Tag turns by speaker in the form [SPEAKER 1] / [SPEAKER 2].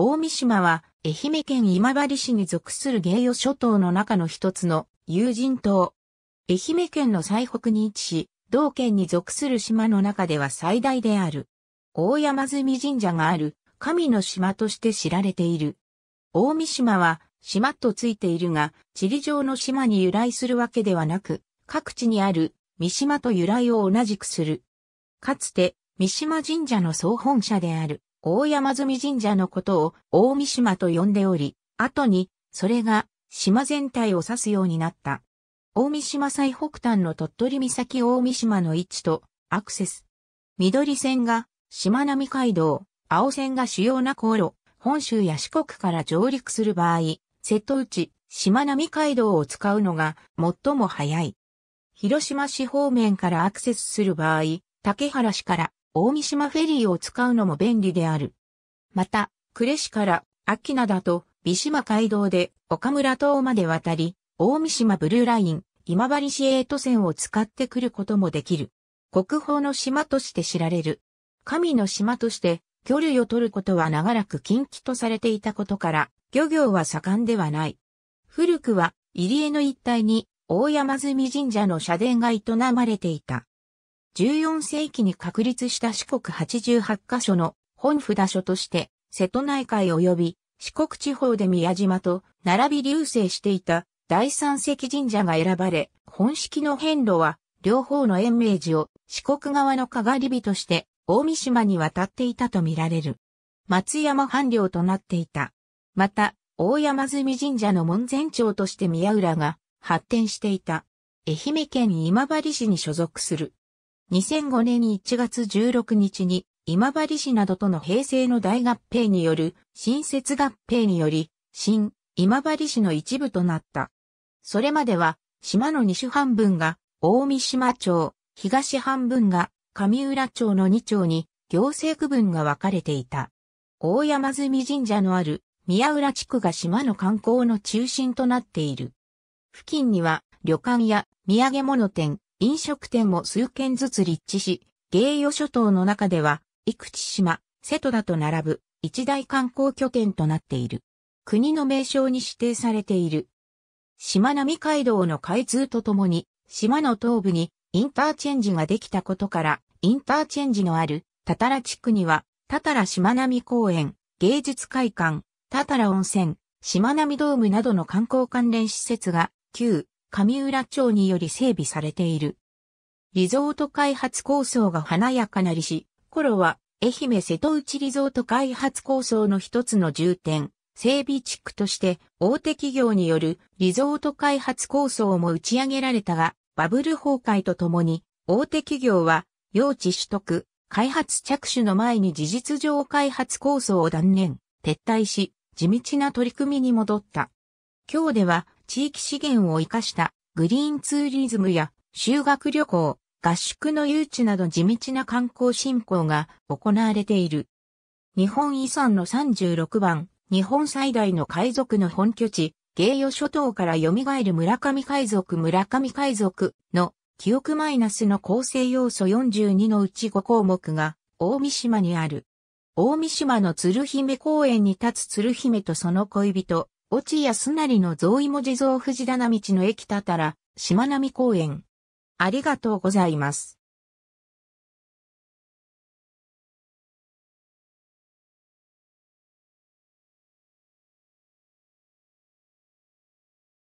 [SPEAKER 1] 大三島は愛媛県今治市に属する芸予諸島の中の一つの有人島。愛媛県の最北に位置し、同県に属する島の中では最大である。大山積神社がある神の島として知られている。大三島は島とついているが、地理上の島に由来するわけではなく、各地にある三島と由来を同じくする。かつて、三島神社の総本社である。大山積神社のことを大三島と呼んでおり、後に、それが島全体を指すようになった。大三島最北端の鳥取岬大三島の位置とアクセス。緑線が島並海道、青線が主要な航路、本州や四国から上陸する場合、瀬戸内、島並海道を使うのが最も早い。広島市方面からアクセスする場合、竹原市から大三島フェリーを使うのも便利である。また、呉市から秋灘と三島街道で岡村島まで渡り、大三島ブルーライン、今治市営都線を使ってくることもできる。国宝の島として知られる。神の島として魚類を取ることは長らく禁忌とされていたことから、漁業は盛んではない。古くは入り江の一帯に大山積神社の社殿が営まれていた。14世紀に確立した四国88カ所の本札所として、瀬戸内海及び四国地方で宮島と並び流星していた第三石神社が選ばれ、本式の遍路は両方の延命寺を四国側のかがり火として大三島に渡っていたとみられる。松山藩領となっていた。また、大山積神社の門前町として宮浦が発展していた。愛媛県今治市に所属する。2005年1月16日に今治市などとの平成の大合併による新設合併により新今治市の一部となった。それまでは島の西半分が大三島町、東半分が上浦町の2町に行政区分が分かれていた。大山積神社のある宮浦地区が島の観光の中心となっている。付近には旅館や土産物店、飲食店も数軒ずつ立地し、芸予諸島の中では、生口島、瀬戸田と並ぶ一大観光拠点となっている。国の名称に指定されている。しまなみ海道の開通とともに、島の東部にインターチェンジができたことから、インターチェンジのあるたたら地区には、たたらしまなみ公園、芸術会館、たたら温泉、しまなみドームなどの観光関連施設が、旧上浦町により整備されている。リゾート開発構想が華やかなりし、頃は愛媛瀬戸内リゾート開発構想の一つの重点、整備地区として大手企業によるリゾート開発構想も打ち上げられたが、バブル崩壊とともに大手企業は用地取得、開発着手の前に事実上開発構想を断念、撤退し、地道な取り組みに戻った。今日では地域資源を生かしたグリーンツーリズムや修学旅行、合宿の誘致など地道な観光振興が行われている。日本遺産の36番、日本最大の海賊の本拠地、芸予諸島から蘇る村上海賊村上海賊の記憶マイナスの構成要素42のうち5項目が大三島にある。大三島の鶴姫公園に立つ鶴姫とその恋人、落安成の造意文字蔵藤棚道の駅たたら、しまなみ公園。ありがとうございます。